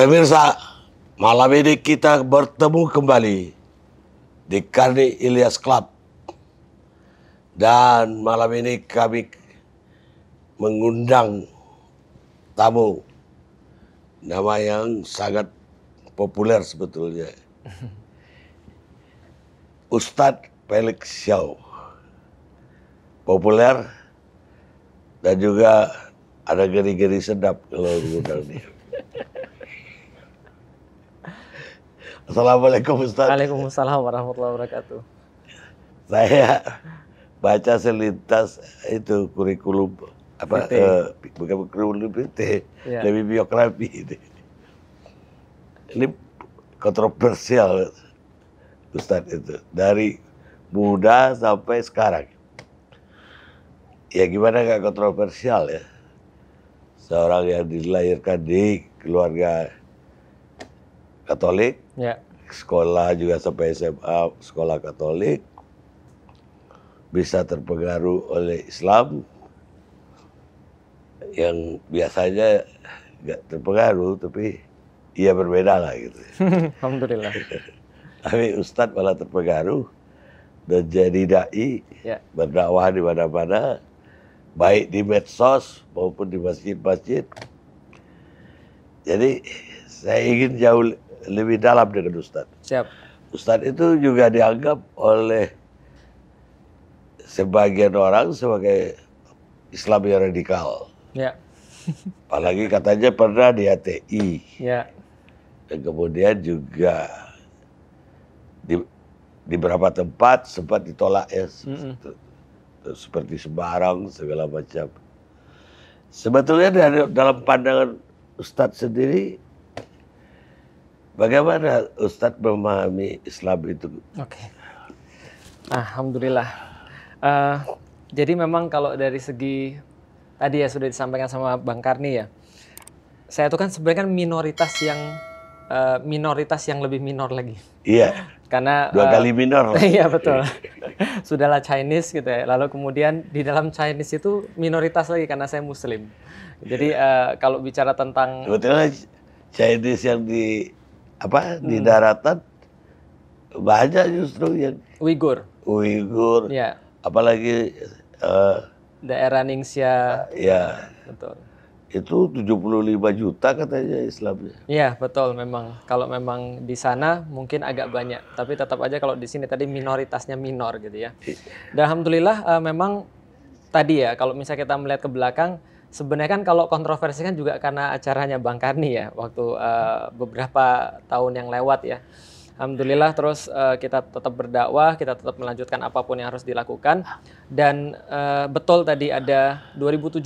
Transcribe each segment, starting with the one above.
Pemirsa, malam ini kita bertemu kembali di Karni Ilyas Club. Dan malam ini kami mengundang tamu nama yang sangat populer sebetulnya. Ustadz Felix Xiao. Populer dan juga ada geri-geri sedap kalau mengundang dia. Assalamualaikum Ustaz. Waalaikumsalam warahmatullahi wabarakatuh. Saya baca selintas itu kurikulum apa PT. Uh, eh, bukan kurikulum PT, ya. lebih biografi ini. Ini kontroversial Ustaz itu dari muda sampai sekarang. Ya gimana gak kontroversial ya? Seorang yang dilahirkan di keluarga Katolik Ya. Sekolah juga sampai SMA, sekolah Katolik bisa terpengaruh oleh Islam yang biasanya nggak terpengaruh tapi ia berbeda lah gitu. Alhamdulillah. tapi Ustadz malah terpengaruh dan jadi dai ya. berdakwah di mana-mana baik di medsos maupun di masjid-masjid. Jadi saya ingin jauh lebih dalam dengan Ustadz. Siap. Ustadz itu juga dianggap oleh sebagian orang sebagai Islam yang radikal. Ya. Apalagi katanya pernah di HTI. Ya. Dan kemudian juga di, di beberapa tempat sempat ditolak ya. Mm -mm seperti sembarang segala macam. Sebetulnya dari dalam pandangan Ustadz sendiri Bagaimana Ustadz memahami Islam itu? Oke. Okay. Alhamdulillah. Uh, jadi memang kalau dari segi tadi ya sudah disampaikan sama Bang Karni ya. Saya itu kan sebenarnya kan minoritas yang uh, minoritas yang lebih minor lagi. Iya. Karena dua uh, kali minor. Iya betul. Sudahlah Chinese gitu ya. Lalu kemudian di dalam Chinese itu minoritas lagi karena saya Muslim. Jadi yeah. Iya. uh, kalau bicara tentang Betul Chinese yang di apa hmm. di daratan banyak justru yang Uighur. Uighur. Ya. Apalagi uh, daerah Ningxia. ya. Betul. Itu 75 juta katanya Islamnya. Iya, betul memang. Kalau memang di sana mungkin agak banyak, tapi tetap aja kalau di sini tadi minoritasnya minor gitu ya. Dan alhamdulillah uh, memang tadi ya kalau misalnya kita melihat ke belakang Sebenarnya kan kalau kontroversi kan juga karena acaranya Bang Karni ya waktu uh, beberapa tahun yang lewat ya. Alhamdulillah terus uh, kita tetap berdakwah, kita tetap melanjutkan apapun yang harus dilakukan. Dan uh, betul tadi ada 2017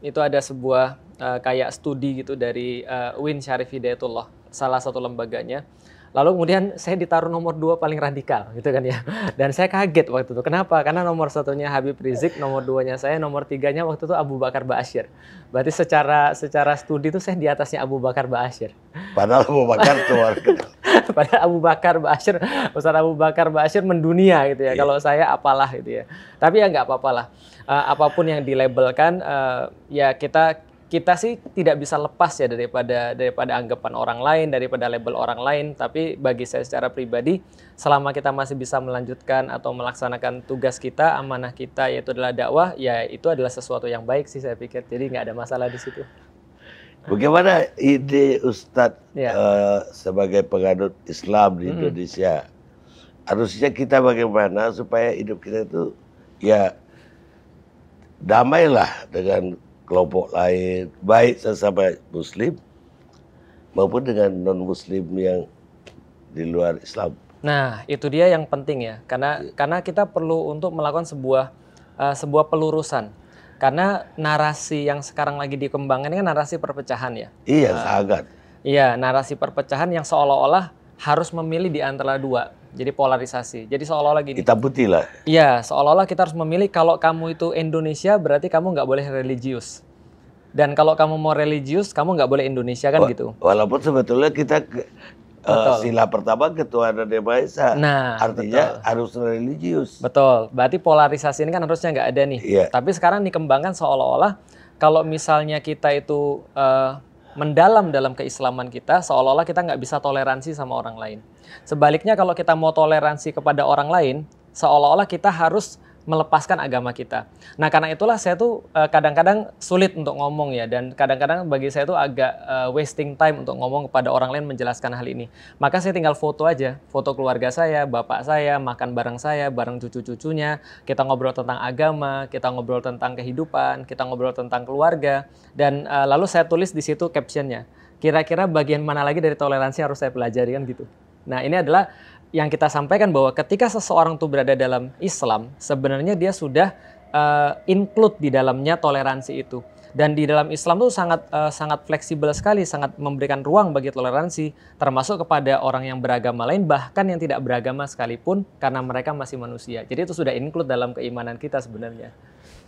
itu ada sebuah uh, kayak studi gitu dari uh, Win Syarif Hidayatullah, salah satu lembaganya. Lalu kemudian saya ditaruh nomor dua paling radikal gitu kan ya. Dan saya kaget waktu itu. Kenapa? Karena nomor satunya Habib Rizik, nomor duanya saya, nomor tiganya waktu itu Abu Bakar Ba'asyir. Berarti secara secara studi itu saya di atasnya Abu Bakar Ba'asyir. Padahal Abu Bakar keluarga. Padahal Abu Bakar Ba'asyir, Ustaz Abu Bakar Ba'asyir mendunia gitu ya. Yeah. Kalau saya apalah gitu ya. Tapi ya nggak apa-apalah. Uh, eh, apapun yang dilabelkan uh, ya kita kita sih tidak bisa lepas ya daripada daripada anggapan orang lain, daripada label orang lain. Tapi bagi saya secara pribadi, selama kita masih bisa melanjutkan atau melaksanakan tugas kita, amanah kita yaitu adalah dakwah, ya itu adalah sesuatu yang baik sih saya pikir. Jadi nggak ada masalah di situ. Bagaimana ide Ustadz ya. uh, sebagai penganut Islam di hmm. Indonesia? Harusnya kita bagaimana supaya hidup kita itu ya damailah dengan kelompok lain, baik sesama Muslim maupun dengan non-Muslim yang di luar Islam. Nah, itu dia yang penting ya, karena ya. karena kita perlu untuk melakukan sebuah uh, sebuah pelurusan. Karena narasi yang sekarang lagi dikembangkan ini kan narasi perpecahan ya. Iya, uh, sangat. Iya, narasi perpecahan yang seolah-olah harus memilih di antara dua jadi polarisasi. Jadi seolah-olah gini. Kita putih lah. Iya, seolah-olah kita harus memilih kalau kamu itu Indonesia berarti kamu nggak boleh religius. Dan kalau kamu mau religius, kamu nggak boleh Indonesia kan Wa gitu. Walaupun sebetulnya kita ke, Uh, sila pertama ketua dan Dewa Esa. Nah, artinya betul. harus religius. Betul. Berarti polarisasi ini kan harusnya nggak ada nih. Yeah. Tapi sekarang dikembangkan seolah-olah kalau misalnya kita itu uh, mendalam dalam keislaman kita seolah-olah kita nggak bisa toleransi sama orang lain. Sebaliknya kalau kita mau toleransi kepada orang lain, seolah-olah kita harus melepaskan agama kita. Nah karena itulah saya tuh eh, kadang-kadang uh, sulit untuk ngomong ya dan kadang-kadang bagi saya tuh agak uh, wasting time untuk ngomong kepada orang lain menjelaskan hal ini. Maka saya tinggal foto aja, foto keluarga saya, bapak saya, makan bareng saya, bareng cucu-cucunya, kita ngobrol tentang agama, kita ngobrol tentang kehidupan, kita ngobrol tentang keluarga dan uh, lalu saya tulis di situ captionnya. Kira-kira bagian mana lagi dari toleransi harus saya pelajari kan gitu. Nah ini adalah yang kita sampaikan bahwa ketika seseorang itu berada dalam Islam, sebenarnya dia sudah uh, include di dalamnya toleransi itu. Dan di dalam Islam itu sangat uh, sangat fleksibel sekali, sangat memberikan ruang bagi toleransi, termasuk kepada orang yang beragama lain, bahkan yang tidak beragama sekalipun, karena mereka masih manusia. Jadi itu sudah include dalam keimanan kita sebenarnya.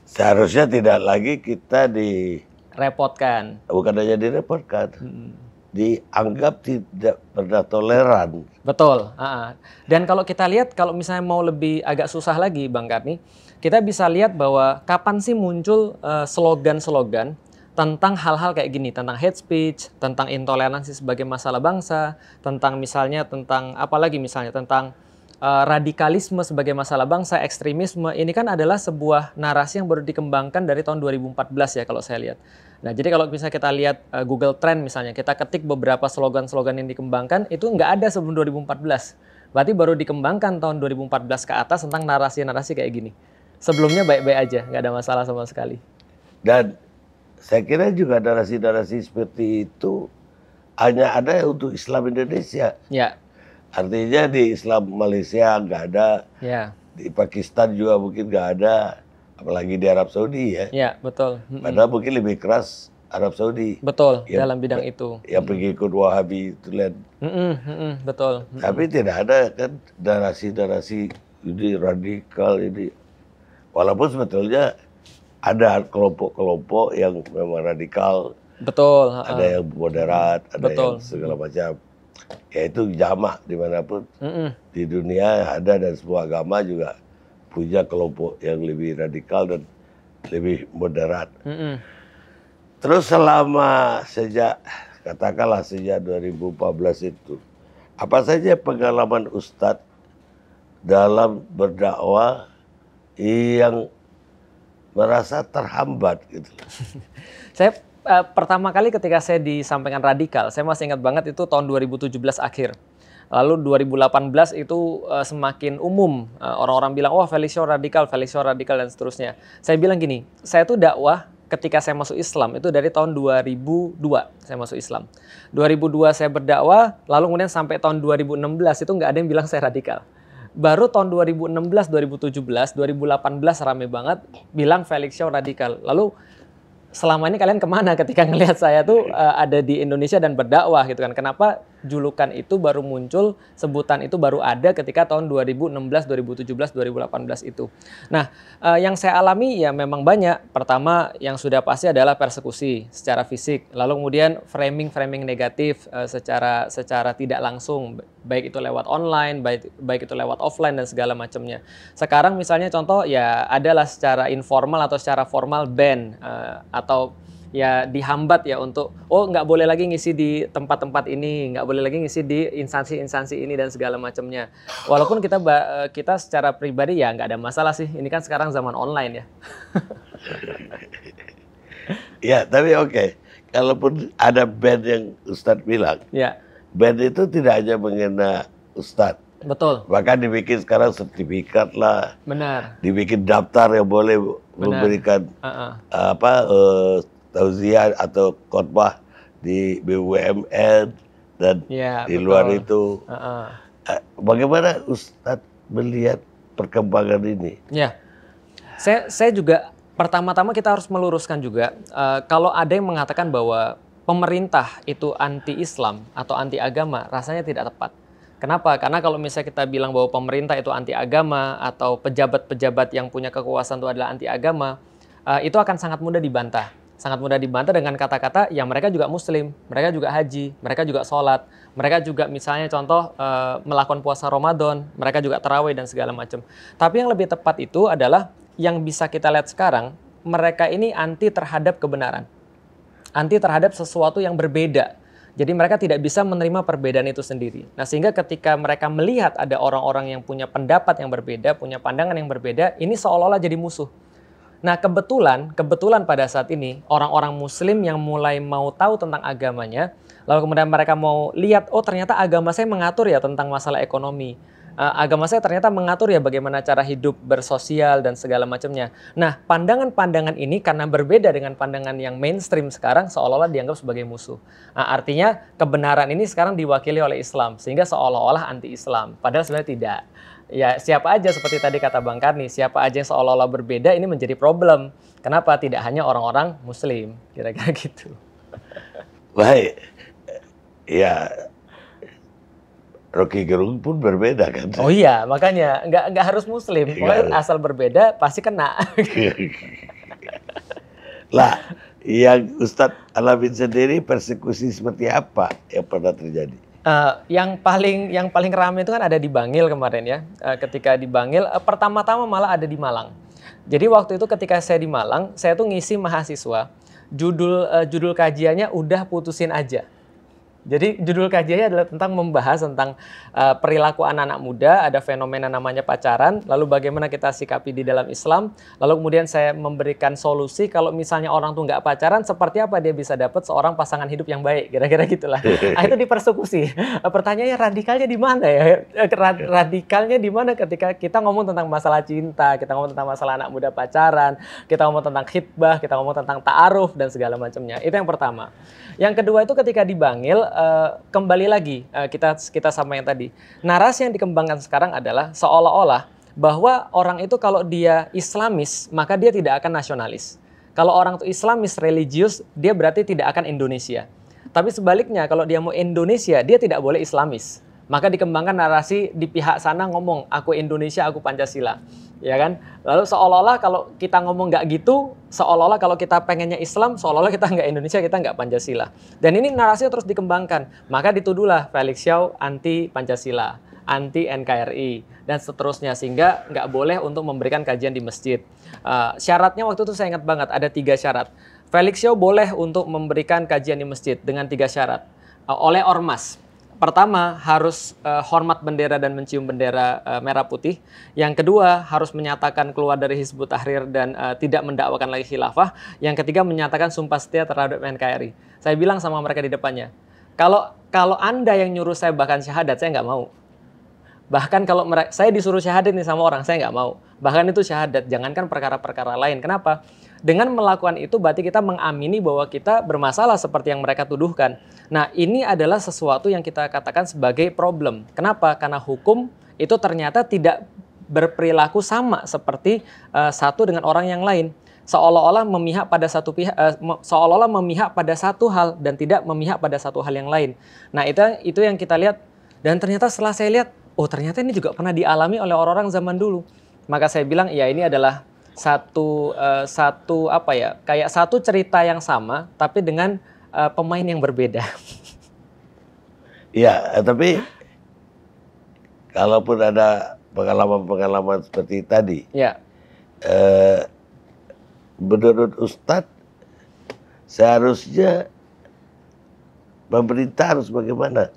Seharusnya tidak lagi kita di repotkan. Bukan hanya direpotkan. Hmm dianggap tidak pernah toleran. Betul. Ah, ah. Dan kalau kita lihat, kalau misalnya mau lebih agak susah lagi, Bang Karni, kita bisa lihat bahwa kapan sih muncul eh, slogan-slogan tentang hal-hal kayak gini, tentang hate speech, tentang intoleransi sebagai masalah bangsa, tentang misalnya tentang apalagi misalnya tentang eh, radikalisme sebagai masalah bangsa, ekstremisme. Ini kan adalah sebuah narasi yang baru dikembangkan dari tahun 2014 ya kalau saya lihat. Nah, jadi kalau bisa kita lihat uh, Google Trend misalnya, kita ketik beberapa slogan-slogan yang dikembangkan, itu nggak ada sebelum 2014. Berarti baru dikembangkan tahun 2014 ke atas tentang narasi-narasi kayak gini. Sebelumnya baik-baik aja, nggak ada masalah sama sekali. Dan saya kira juga narasi-narasi seperti itu hanya ada untuk Islam Indonesia. Ya. Artinya di Islam Malaysia nggak ada, ya. di Pakistan juga mungkin nggak ada, apalagi di Arab Saudi ya. Ya betul. Padahal mungkin lebih keras Arab Saudi. Betul, ya, dalam bidang itu. Yang pengikut Wahabi itu lihat. Mm -hmm. mm betul. Tapi tidak ada kan narasi-narasi ini radikal ini. Walaupun sebetulnya ada kelompok-kelompok yang memang radikal. Betul. Ada yang moderat, ada betul. yang segala macam. Yaitu jamaah dimanapun. Mm -mm. Di dunia ada dan semua agama juga punya kelompok yang lebih radikal dan lebih moderat. Mm -hmm. Terus selama sejak katakanlah sejak 2014 itu, apa saja pengalaman Ustadz dalam berdakwah yang merasa terhambat gitu. saya uh, pertama kali ketika saya disampaikan radikal, saya masih ingat banget itu tahun 2017 akhir. Lalu 2018 itu uh, semakin umum orang eh, orang-orang bilang wah oh, Felicio radikal, Felicio radikal dan seterusnya. Saya bilang gini, saya tuh dakwah ketika saya masuk Islam itu dari tahun 2002 saya masuk Islam. 2002 saya berdakwah, lalu kemudian sampai tahun 2016 itu nggak ada yang bilang saya radikal. Baru tahun 2016, 2017, 2018 rame banget bilang Felix Shaw radikal. Lalu selama ini kalian kemana ketika ngelihat saya tuh uh, ada di Indonesia dan berdakwah gitu kan? Kenapa julukan itu baru muncul, sebutan itu baru ada ketika tahun 2016, 2017, 2018 itu. Nah, eh, yang saya alami ya memang banyak. Pertama yang sudah pasti adalah persekusi secara fisik, lalu kemudian framing-framing negatif eh, secara secara tidak langsung, baik itu lewat online, baik baik itu lewat offline dan segala macamnya. Sekarang misalnya contoh ya adalah secara informal atau secara formal ban eh, atau ya dihambat ya untuk oh nggak boleh lagi ngisi di tempat-tempat ini nggak boleh lagi ngisi di instansi-instansi ini dan segala macamnya walaupun kita eh, kita secara pribadi ya nggak ada masalah sih ini kan sekarang zaman online ya ya tapi oke okay. kalaupun ada band yang Ustadz bilang ya. band itu tidak hanya mengena Ustadz Betul. Bahkan dibikin sekarang sertifikat lah. Benar. Dibikin daftar yang boleh Benar. memberikan uh -uh. apa uh, tauziah atau khotbah di BUMN dan ya, di betul. luar itu. Uh -uh. Bagaimana Ustadz melihat perkembangan ini? Ya, saya saya juga pertama-tama kita harus meluruskan juga uh, kalau ada yang mengatakan bahwa pemerintah itu anti Islam atau anti agama rasanya tidak tepat. Kenapa? Karena kalau misalnya kita bilang bahwa pemerintah itu anti agama atau pejabat-pejabat yang punya kekuasaan itu adalah anti agama, eh, itu akan sangat mudah dibantah sangat mudah dibantah dengan kata-kata yang mereka juga muslim, mereka juga haji, mereka juga sholat, mereka juga misalnya contoh e, melakukan puasa Ramadan, mereka juga terawih dan segala macam. Tapi yang lebih tepat itu adalah yang bisa kita lihat sekarang, mereka ini anti terhadap kebenaran. Anti terhadap sesuatu yang berbeda. Jadi mereka tidak bisa menerima perbedaan itu sendiri. Nah sehingga ketika mereka melihat ada orang-orang yang punya pendapat yang berbeda, punya pandangan yang berbeda, ini seolah-olah jadi musuh Nah, kebetulan, kebetulan pada saat ini orang-orang muslim yang mulai mau tahu tentang agamanya, lalu kemudian mereka mau lihat, oh ternyata agama saya mengatur ya tentang masalah ekonomi. Eh, agama saya ternyata mengatur ya bagaimana cara hidup bersosial dan segala macamnya. Nah, pandangan-pandangan ini karena berbeda dengan pandangan yang mainstream sekarang seolah-olah dianggap sebagai musuh. Nah, artinya kebenaran ini sekarang diwakili oleh Islam sehingga seolah-olah anti-Islam, padahal sebenarnya tidak ya siapa aja seperti tadi kata Bang Karni, siapa aja yang seolah-olah berbeda ini menjadi problem. Kenapa tidak hanya orang-orang muslim, kira-kira gitu. Baik. Ya Rocky Gerung pun berbeda kan. Oh iya, makanya nggak nggak harus muslim. Pokoknya asal berbeda pasti kena. lah, yang Ustadz alamin sendiri persekusi seperti apa yang pernah terjadi? Uh, yang paling yang paling ramai itu kan ada di Bangil kemarin ya. Uh, ketika di Bangil uh, pertama-tama malah ada di Malang. Jadi waktu itu ketika saya di Malang, saya tuh ngisi mahasiswa. Judul uh, judul kajiannya udah putusin aja. Jadi judul kajiannya adalah tentang membahas tentang uh, perilaku anak-anak muda, ada fenomena namanya pacaran, lalu bagaimana kita sikapi di dalam Islam, lalu kemudian saya memberikan solusi kalau misalnya orang tuh nggak pacaran, seperti apa dia bisa dapat seorang pasangan hidup yang baik, kira-kira gitulah. Nah, itu dipersekusi. Eh, pertanyaannya radikalnya di mana ya? Eh, radikalnya di mana ketika kita ngomong tentang masalah cinta, kita ngomong tentang masalah anak muda pacaran, kita ngomong tentang khidbah, kita ngomong tentang ta'aruf dan segala macamnya. Itu yang pertama. Yang kedua itu ketika dibangil. Eh, kembali lagi uh, kita kita sama yang tadi. Narasi yang dikembangkan sekarang adalah seolah-olah bahwa orang itu kalau dia Islamis maka dia tidak akan nasionalis. Kalau orang itu Islamis religius dia berarti tidak akan Indonesia. Tapi sebaliknya kalau dia mau Indonesia dia tidak boleh Islamis maka dikembangkan narasi di pihak sana ngomong aku Indonesia aku Pancasila ya kan lalu seolah-olah kalau kita ngomong nggak gitu seolah-olah kalau kita pengennya Islam seolah-olah kita nggak Indonesia kita nggak Pancasila dan ini narasi terus dikembangkan maka dituduhlah Felix Xiao anti Pancasila anti NKRI dan seterusnya sehingga nggak boleh untuk memberikan kajian di masjid uh, syaratnya waktu itu saya ingat banget ada tiga syarat Felix Xiao boleh untuk memberikan kajian di masjid dengan tiga syarat uh, oleh ormas pertama harus uh, hormat bendera dan mencium bendera uh, merah putih. Yang kedua harus menyatakan keluar dari Hizbut Tahrir dan uh, tidak mendakwakan lagi khilafah. Yang ketiga menyatakan sumpah setia terhadap NKRI. Saya bilang sama mereka di depannya, kalau kalau anda yang nyuruh saya bahkan syahadat saya nggak mau. Bahkan kalau saya disuruh syahadat nih sama orang, saya nggak mau. Bahkan itu syahadat, jangankan perkara-perkara lain. Kenapa? Dengan melakukan itu berarti kita mengamini bahwa kita bermasalah seperti yang mereka tuduhkan. Nah, ini adalah sesuatu yang kita katakan sebagai problem. Kenapa? Karena hukum itu ternyata tidak berperilaku sama seperti uh, satu dengan orang yang lain seolah-olah memihak pada satu pihak uh, seolah-olah memihak pada satu hal dan tidak memihak pada satu hal yang lain. Nah, itu itu yang kita lihat dan ternyata setelah saya lihat, oh ternyata ini juga pernah dialami oleh orang-orang zaman dulu. Maka saya bilang, ya ini adalah satu uh, satu apa ya? kayak satu cerita yang sama tapi dengan uh, pemain yang berbeda. Iya, eh, tapi kalaupun ada pengalaman-pengalaman seperti tadi, ya. eh, menurut Ustadz seharusnya pemerintah harus bagaimana?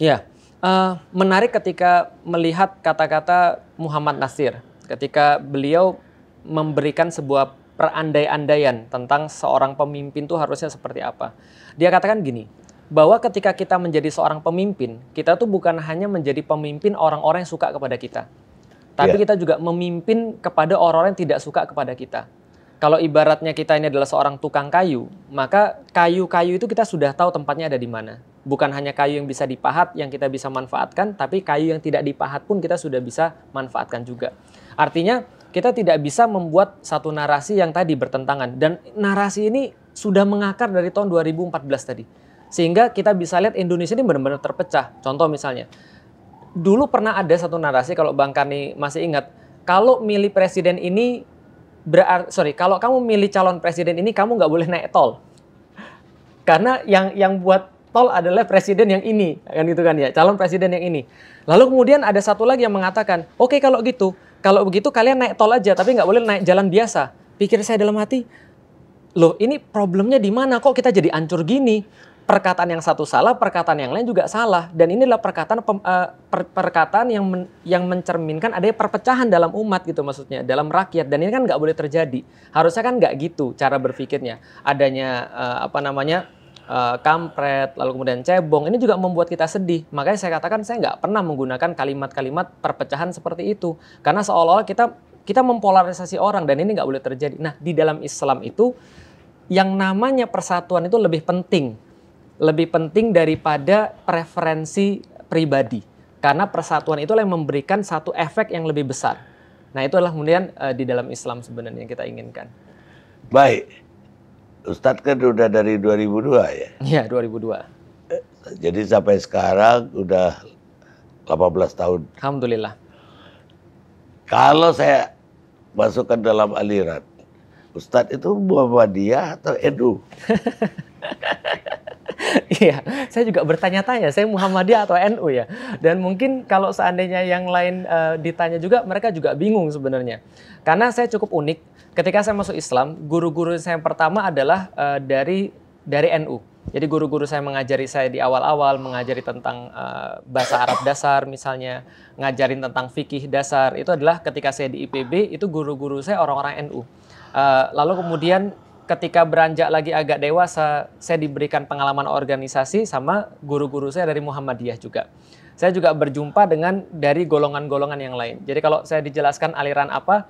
Ya, eh, menarik ketika melihat kata-kata Muhammad Nasir ketika beliau memberikan sebuah perandai-andaian tentang seorang pemimpin itu harusnya seperti apa. Dia katakan gini, bahwa ketika kita menjadi seorang pemimpin, kita tuh bukan hanya menjadi pemimpin orang-orang yang suka kepada kita. Tapi yeah. kita juga memimpin kepada orang-orang yang tidak suka kepada kita. Kalau ibaratnya kita ini adalah seorang tukang kayu, maka kayu-kayu itu kita sudah tahu tempatnya ada di mana. Bukan hanya kayu yang bisa dipahat yang kita bisa manfaatkan, tapi kayu yang tidak dipahat pun kita sudah bisa manfaatkan juga. Artinya kita tidak bisa membuat satu narasi yang tadi bertentangan. Dan narasi ini sudah mengakar dari tahun 2014 tadi. Sehingga kita bisa lihat Indonesia ini benar-benar terpecah. Contoh misalnya, dulu pernah ada satu narasi kalau Bang Karni masih ingat, kalau milih presiden ini berarti sorry kalau kamu milih calon presiden ini kamu nggak boleh naik tol karena yang yang buat tol adalah presiden yang ini kan gitu kan ya calon presiden yang ini lalu kemudian ada satu lagi yang mengatakan oke okay, kalau gitu kalau begitu kalian naik tol aja, tapi nggak boleh naik jalan biasa. Pikir saya dalam hati, loh ini problemnya di mana kok kita jadi ancur gini? Perkataan yang satu salah, perkataan yang lain juga salah, dan inilah perkataan eh, per, perkataan yang men, yang mencerminkan adanya perpecahan dalam umat gitu maksudnya, dalam rakyat. Dan ini kan nggak boleh terjadi. Harusnya kan nggak gitu cara berpikirnya. Adanya uh, apa namanya? Eh, kampret, lalu kemudian cebong, ini juga membuat kita sedih. Makanya saya katakan saya nggak pernah menggunakan kalimat-kalimat perpecahan seperti itu. Karena seolah-olah kita kita mempolarisasi orang dan ini nggak boleh terjadi. Nah di dalam Islam itu yang namanya persatuan itu lebih penting. Lebih penting daripada preferensi pribadi. Karena persatuan itu yang memberikan satu efek yang lebih besar. Nah itu adalah kemudian uh, di dalam Islam sebenarnya yang kita inginkan. Baik, Ustadz kan udah dari 2002 ya? Iya, 2002. Jadi sampai sekarang udah 18 tahun. Alhamdulillah. Kalau saya masukkan dalam aliran, Ustadz itu Muhammadiyah atau NU? Iya, saya juga bertanya-tanya, saya Muhammadiyah atau NU ya. Dan mungkin kalau seandainya yang lain e, ditanya juga, mereka juga bingung sebenarnya. Karena saya cukup unik, ketika saya masuk Islam, guru-guru saya yang pertama adalah uh, dari dari NU. Jadi guru-guru saya mengajari saya di awal-awal, mengajari tentang uh, bahasa Arab dasar misalnya, ngajarin tentang fikih dasar. Itu adalah ketika saya di IPB, itu guru-guru saya orang-orang NU. Uh, eh, lalu kemudian ketika beranjak lagi agak dewasa, saya diberikan pengalaman organisasi sama guru-guru saya dari Muhammadiyah juga. Saya juga berjumpa dengan dari golongan-golongan yang lain. Jadi kalau saya dijelaskan aliran apa,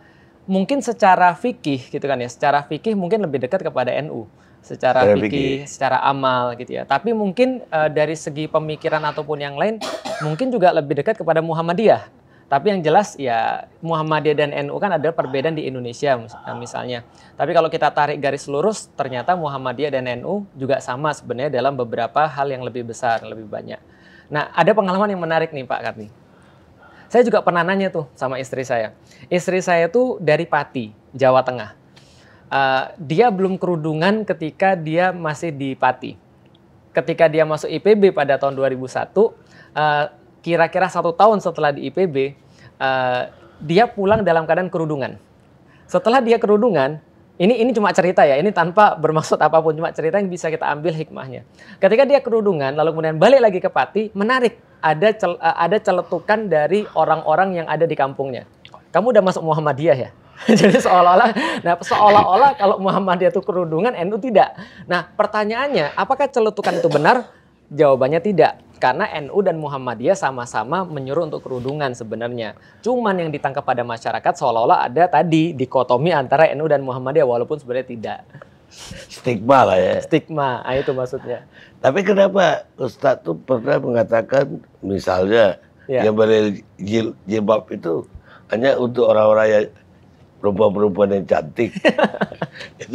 mungkin secara fikih gitu kan ya, secara fikih mungkin lebih dekat kepada NU, secara fikih, secara amal gitu ya. Tapi mungkin uh, dari segi pemikiran ataupun yang lain mungkin juga lebih dekat kepada Muhammadiyah. Tapi yang jelas ya Muhammadiyah dan NU kan adalah perbedaan di Indonesia eh, misalnya. Tapi kalau kita tarik garis lurus ternyata Muhammadiyah dan NU juga sama sebenarnya dalam beberapa hal yang lebih besar, lebih banyak. Nah, ada pengalaman yang menarik nih Pak Karni saya juga pernah nanya tuh sama istri saya. Istri saya tuh dari Pati, Jawa Tengah. Uh, dia belum kerudungan ketika dia masih di Pati. Ketika dia masuk IPB pada tahun 2001, kira eh, kira-kira satu tahun setelah di IPB, uh, eh, dia pulang dalam keadaan kerudungan. Setelah dia kerudungan, ini ini cuma cerita ya, ini tanpa bermaksud apapun, cuma cerita yang bisa kita ambil hikmahnya. Ketika dia kerudungan, lalu kemudian balik lagi ke Pati, menarik ada cel, eh, ada celetukan dari orang-orang yang ada di kampungnya. Kamu udah masuk Muhammadiyah ya? Jadi seolah-olah, nah seolah-olah kalau Muhammadiyah itu kerudungan, NU tidak. Nah pertanyaannya, apakah celetukan itu benar? Jawabannya tidak, karena NU dan Muhammadiyah sama-sama menyuruh untuk kerudungan sebenarnya. Cuman yang ditangkap pada masyarakat seolah-olah ada tadi dikotomi antara NU dan Muhammadiyah, walaupun sebenarnya tidak stigma lah ya. Stigma, ah, itu maksudnya. Tapi kenapa Ustadz tuh pernah mengatakan misalnya ya. yang berjil jilbab itu hanya untuk orang-orang yang perempuan-perempuan yang cantik.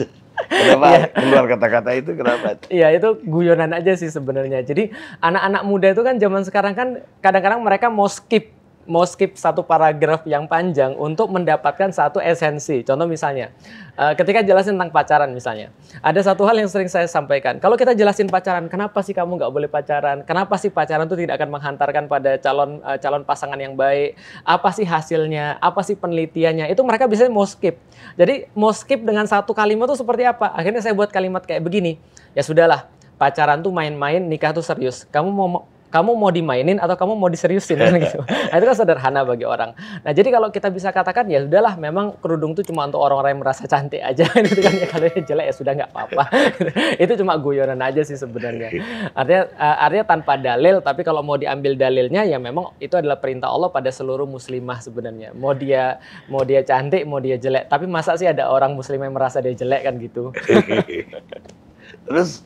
Kenapa ya. keluar kata-kata itu kenapa? Iya itu guyonan aja sih sebenarnya. Jadi anak-anak muda itu kan zaman sekarang kan kadang-kadang mereka mau skip mau skip satu paragraf yang panjang untuk mendapatkan satu esensi. Contoh misalnya, eh, ketika jelasin tentang pacaran misalnya, ada satu hal yang sering saya sampaikan. Kalau kita jelasin pacaran, kenapa sih kamu nggak boleh pacaran? Kenapa sih pacaran itu tidak akan menghantarkan pada calon eh, calon pasangan yang baik? Apa sih hasilnya? Apa sih penelitiannya? Itu mereka biasanya mau skip. Jadi mau skip dengan satu kalimat itu seperti apa? Akhirnya saya buat kalimat kayak begini. Ya sudahlah, pacaran tuh main-main, nikah tuh serius. Kamu mau kamu mau dimainin atau kamu mau diseriusin kan gitu. Nah, itu kan sederhana bagi orang. Nah, jadi kalau kita bisa katakan ya sudahlah memang kerudung itu cuma untuk orang-orang yang merasa cantik aja gitu kan ya kalau jelek ya sudah nggak apa-apa. itu cuma guyonan aja sih sebenarnya. Artinya eh, artinya tanpa dalil tapi kalau mau diambil dalilnya ya memang itu adalah perintah Allah pada seluruh muslimah sebenarnya. Mau dia mau dia cantik, mau dia jelek, tapi masa sih ada orang muslim yang merasa dia jelek kan gitu. Terus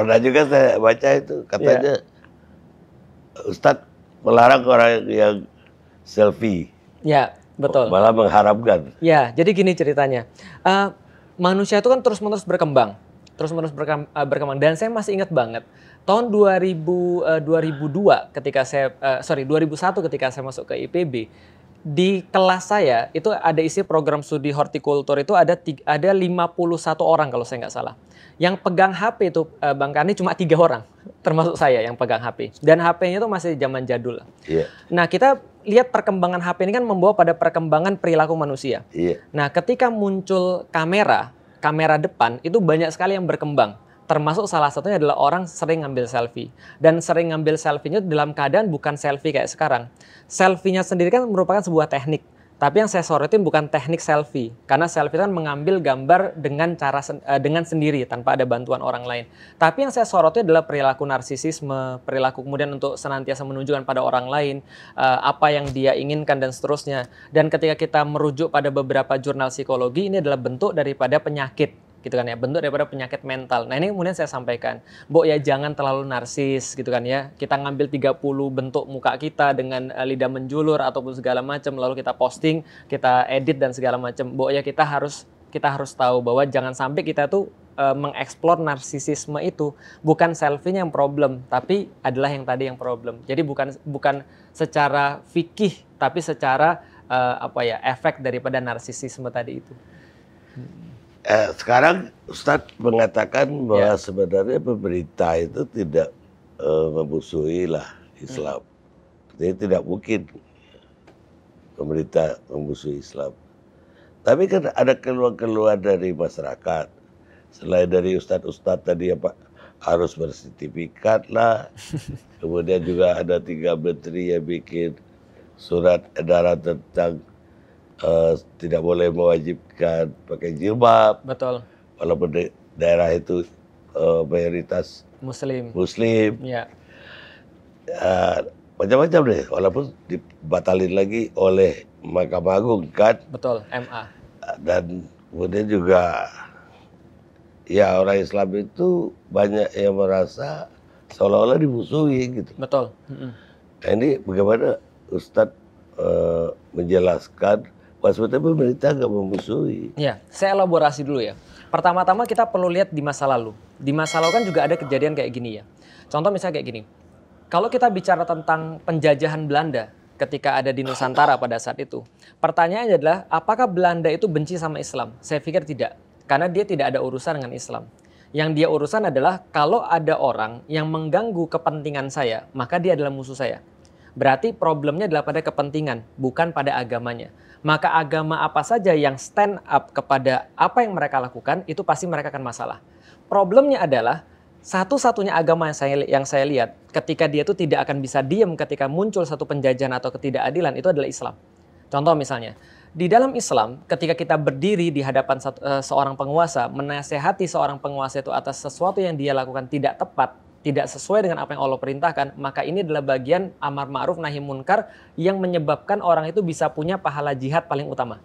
Pernah juga saya baca itu katanya ya. Ustadz melarang orang yang selfie. Ya, betul. Malah mengharapkan. Ya, jadi gini ceritanya. Uh, manusia itu kan terus-menerus berkembang. Terus-menerus eh, berkembang. Dan saya masih ingat banget. Tahun 2000, uh, 2002 ketika saya, uh, sorry 2001 ketika saya masuk ke IPB. Di kelas saya itu ada isi program studi hortikultur itu ada, tiga, ada 51 orang kalau saya nggak salah. Yang pegang HP itu uh, Bang Karni cuma tiga orang, termasuk saya yang pegang HP. Dan HP-nya itu masih zaman jadul. Yeah. Nah kita lihat perkembangan HP ini kan membawa pada perkembangan perilaku manusia. Yeah. Nah ketika muncul kamera, kamera depan itu banyak sekali yang berkembang. Termasuk salah satunya adalah orang sering ngambil selfie. Dan sering ngambil selfie-nya dalam keadaan bukan selfie kayak sekarang. Selfie-nya sendiri kan merupakan sebuah teknik tapi yang saya sorotin bukan teknik selfie, karena selfie kan mengambil gambar dengan cara eh, dengan sendiri tanpa ada bantuan orang lain. Tapi yang saya sorotin adalah perilaku narsisisme, perilaku kemudian untuk senantiasa menunjukkan pada orang lain eh, apa yang dia inginkan dan seterusnya. Dan ketika kita merujuk pada beberapa jurnal psikologi, ini adalah bentuk daripada penyakit gitu kan ya bentuk daripada penyakit mental. Nah ini kemudian saya sampaikan, Bo ya jangan terlalu narsis gitu kan ya. Kita ngambil 30 bentuk muka kita dengan uh, lidah menjulur ataupun segala macam lalu kita posting, kita edit dan segala macam. Bo ya kita harus kita harus tahu bahwa jangan sampai kita tuh uh, mengeksplor narsisisme itu bukan selfie yang problem, tapi adalah yang tadi yang problem. Jadi bukan bukan secara fikih tapi secara uh, apa ya efek daripada narsisisme tadi itu. Hmm eh, sekarang Ustadz mengatakan ya. bahwa yeah. sebenarnya pemerintah itu tidak eh, memusuhi lah Islam. Hmm. Jadi tidak mungkin pemerintah memusuhi Islam. Tapi kan ada keluar-keluar dari masyarakat. Selain dari ustadz-ustadz tadi ya Pak, harus bersertifikat lah. Kemudian juga ada tiga menteri yang bikin surat edaran tentang uh, tidak boleh mewajibkan pakai jilbab. Betul. Walaupun di daerah itu uh, mayoritas Muslim. Muslim. Ya. Uh, macam-macam deh, walaupun dibatalin lagi oleh Mahkamah Agung kan. Betul, MA. Dan kemudian juga ya orang Islam itu banyak yang merasa seolah-olah dimusuhi gitu. Betul. Mm -hmm. Nah, ini bagaimana Ustadz uh, menjelaskan Waspet pemerintah gak memusuhi. Ya, saya elaborasi dulu ya. Pertama-tama kita perlu lihat di masa lalu. Di masa lalu kan juga ada kejadian kayak gini ya. Contoh misalnya kayak gini. Kalau kita bicara tentang penjajahan Belanda ketika ada di Nusantara pada saat itu. Pertanyaannya adalah apakah Belanda itu benci sama Islam? Saya pikir tidak. Karena dia tidak ada urusan dengan Islam. Yang dia urusan adalah kalau ada orang yang mengganggu kepentingan saya, maka dia adalah musuh saya. Berarti problemnya adalah pada kepentingan, bukan pada agamanya maka agama apa saja yang stand up kepada apa yang mereka lakukan itu pasti mereka akan masalah. Problemnya adalah satu-satunya agama yang saya yang saya lihat ketika dia itu tidak akan bisa diam ketika muncul satu penjajahan atau ketidakadilan itu adalah Islam. Contoh misalnya, di dalam Islam ketika kita berdiri di hadapan satu, eh, seorang penguasa menasehati seorang penguasa itu atas sesuatu yang dia lakukan tidak tepat tidak sesuai dengan apa yang Allah perintahkan, maka ini adalah bagian amar ma'ruf nahi munkar yang menyebabkan orang itu bisa punya pahala jihad paling utama.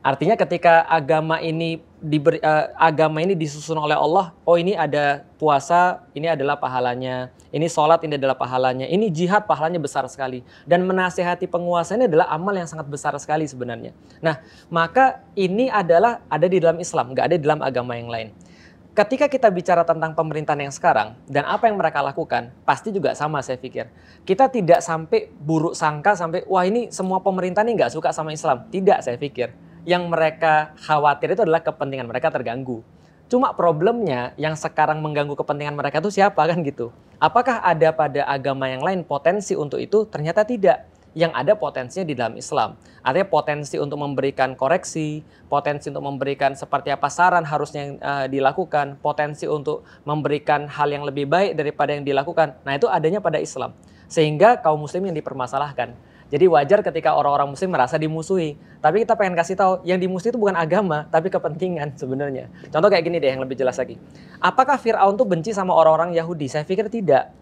Artinya ketika agama ini diberi, uh, agama ini disusun oleh Allah, oh ini ada puasa, ini adalah pahalanya. Ini sholat, ini adalah pahalanya. Ini jihad, pahalanya besar sekali. Dan menasehati penguasa ini adalah amal yang sangat besar sekali sebenarnya. Nah, maka ini adalah ada di dalam Islam, nggak ada di dalam agama yang lain ketika kita bicara tentang pemerintahan yang sekarang dan apa yang mereka lakukan, pasti juga sama saya pikir. Kita tidak sampai buruk sangka sampai wah ini semua pemerintah ini nggak suka sama Islam. Tidak saya pikir. Yang mereka khawatir itu adalah kepentingan mereka terganggu. Cuma problemnya yang sekarang mengganggu kepentingan mereka itu siapa kan gitu. Apakah ada pada agama yang lain potensi untuk itu? Ternyata tidak yang ada potensinya di dalam Islam. Artinya potensi untuk memberikan koreksi, potensi untuk memberikan seperti apa saran harusnya uh, dilakukan, potensi untuk memberikan hal yang lebih baik daripada yang dilakukan. Nah, itu adanya pada Islam. Sehingga kaum muslim yang dipermasalahkan. Jadi wajar ketika orang-orang muslim merasa dimusuhi. Tapi kita pengen kasih tahu, yang dimusuhi itu bukan agama, tapi kepentingan sebenarnya. Contoh kayak gini deh yang lebih jelas lagi. Apakah Fir'aun tuh benci sama orang-orang Yahudi? Saya pikir tidak.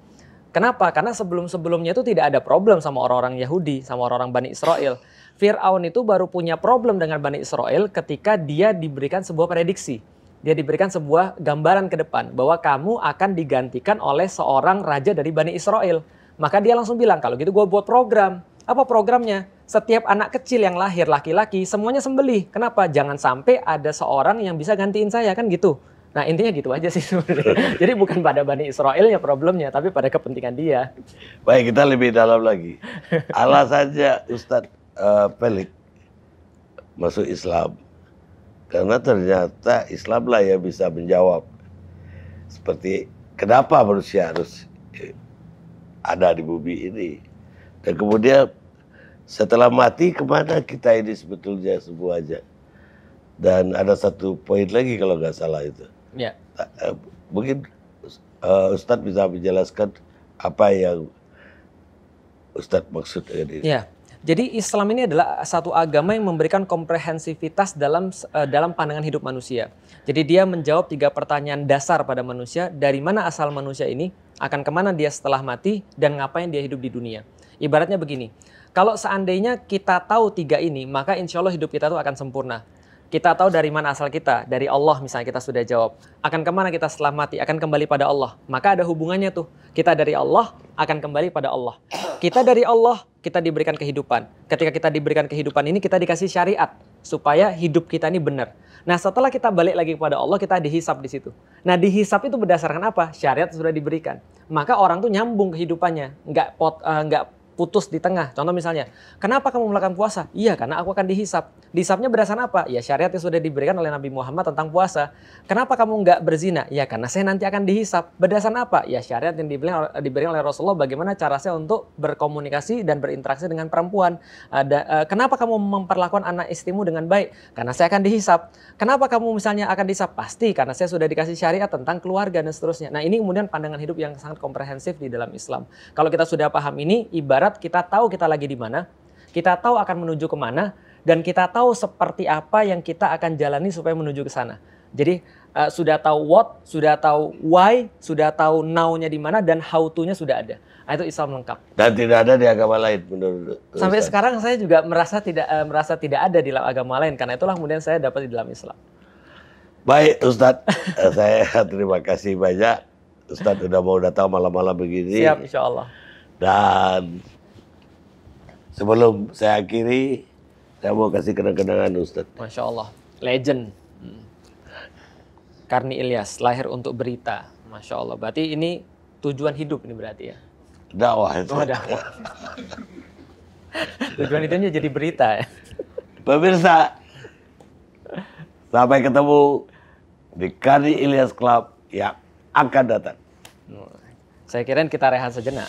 Kenapa? Karena sebelum-sebelumnya itu tidak ada problem sama orang-orang Yahudi, sama orang-orang Bani Israel. Fir'aun itu baru punya problem dengan Bani Israel ketika dia diberikan sebuah prediksi. Dia diberikan sebuah gambaran ke depan bahwa kamu akan digantikan oleh seorang raja dari Bani Israel. Maka dia langsung bilang, kalau gitu gue buat program. Apa programnya? Setiap anak kecil yang lahir laki-laki semuanya sembelih. Kenapa? Jangan sampai ada seorang yang bisa gantiin saya kan gitu. Nah intinya gitu aja sih sebenarnya. Jadi bukan pada Bani Israel ya problemnya, tapi pada kepentingan dia. Baik, kita lebih dalam lagi. Alasannya Ustadz uh, eh, Pelik masuk Islam. Karena ternyata Islam lah yang bisa menjawab. Seperti kenapa manusia harus eh, ada di bumi ini. Dan kemudian setelah mati kemana kita ini sebetulnya aja Dan ada satu poin lagi kalau nggak salah itu Ya. Eh, mungkin uh, Ustadz bisa menjelaskan apa yang Ustadz maksud dengan ini. Ya. Jadi Islam ini adalah satu agama yang memberikan komprehensivitas dalam uh, dalam pandangan hidup manusia. Jadi dia menjawab tiga pertanyaan dasar pada manusia, dari mana asal manusia ini, akan kemana dia setelah mati, dan ngapain dia hidup di dunia. Ibaratnya begini, kalau seandainya kita tahu tiga ini, maka insya Allah hidup kita itu akan sempurna. Kita tahu dari mana asal kita, dari Allah misalnya kita sudah jawab. Akan kemana kita setelah mati? Akan kembali pada Allah. Maka ada hubungannya tuh. Kita dari Allah akan kembali pada Allah. Kita dari Allah, kita diberikan kehidupan. Ketika kita diberikan kehidupan ini, kita dikasih syariat. Supaya hidup kita ini benar. Nah setelah kita balik lagi kepada Allah, kita dihisap di situ. Nah dihisap itu berdasarkan apa? Syariat sudah diberikan. Maka orang tuh nyambung kehidupannya. Nggak pot, uh, nggak putus di tengah. Contoh misalnya, kenapa kamu melakukan puasa? Iya, karena aku akan dihisap. Dihisapnya berdasarkan apa? Ya syariat yang sudah diberikan oleh Nabi Muhammad tentang puasa. Kenapa kamu nggak berzina? Ya karena saya nanti akan dihisap. Berdasarkan apa? Ya syariat yang diberikan, oleh Rasulullah bagaimana cara saya untuk berkomunikasi dan berinteraksi dengan perempuan. Ada, uh, kenapa kamu memperlakukan anak istrimu dengan baik? Karena saya akan dihisap. Kenapa kamu misalnya akan dihisap? Pasti karena saya sudah dikasih syariat tentang keluarga dan seterusnya. Nah ini kemudian pandangan hidup yang sangat komprehensif di dalam Islam. Kalau kita sudah paham ini, ibarat kita tahu kita lagi di mana, kita tahu akan menuju kemana, dan kita tahu seperti apa yang kita akan jalani supaya menuju ke sana. Jadi uh, sudah tahu what, sudah tahu why, sudah tahu now-nya di mana dan how to-nya sudah ada. Nah, itu Islam lengkap. Dan tidak ada di agama lain menurut Sampai sekarang saya juga merasa tidak uh, merasa tidak ada di agama lain karena itulah kemudian saya dapat di dalam Islam. Baik Ustadz, eh, saya terima kasih banyak Ustadz sudah mau datang malam-malam begini. Siap, insya Allah. Dan Sebelum saya akhiri, saya mau kasih kenangan kenangan Ustadz. Masya Allah, legend. Karni Ilyas, lahir untuk berita. Masya Allah, berarti ini tujuan hidup ini berarti ya? Dakwah itu. Ya, oh, dakwah. tujuan hidupnya jadi berita ya? Pemirsa, sampai ketemu di Karni Ilyas Club yang akan datang. Saya kira kita rehat sejenak.